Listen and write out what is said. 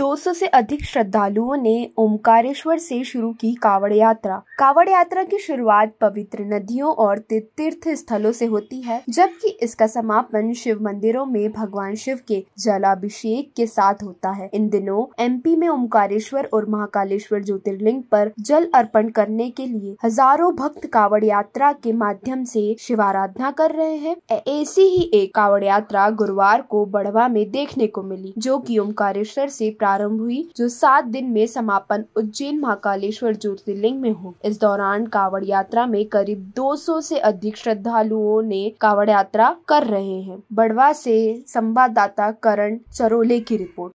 200 से अधिक श्रद्धालुओं ने ओमकारेश्वर से शुरू की कावड़ यात्रा कावड़ यात्रा की शुरुआत पवित्र नदियों और तीर्थ स्थलों से होती है जबकि इसका समापन शिव मंदिरों में भगवान शिव के जलाभिषेक के साथ होता है इन दिनों एमपी में ओमकारेश्वर और महाकालेश्वर ज्योतिर्लिंग पर जल अर्पण करने के लिए हजारों भक्त कावड़ यात्रा के माध्यम से शिवाराधना कर रहे हैं ऐसी ही एक कावड़ यात्रा गुरुवार को बढ़वा में देखने को मिली जो की ओमकारेश्वर से प्रारंभ हुई जो सात दिन में समापन उज्जैन महाकालेश्वर ज्योतिर्लिंग में हो इस दौरान कावड़ यात्रा में करीब 200 से अधिक श्रद्धालुओं ने कावड़ यात्रा कर रहे हैं बड़वा से संवाददाता करण चरोले की रिपोर्ट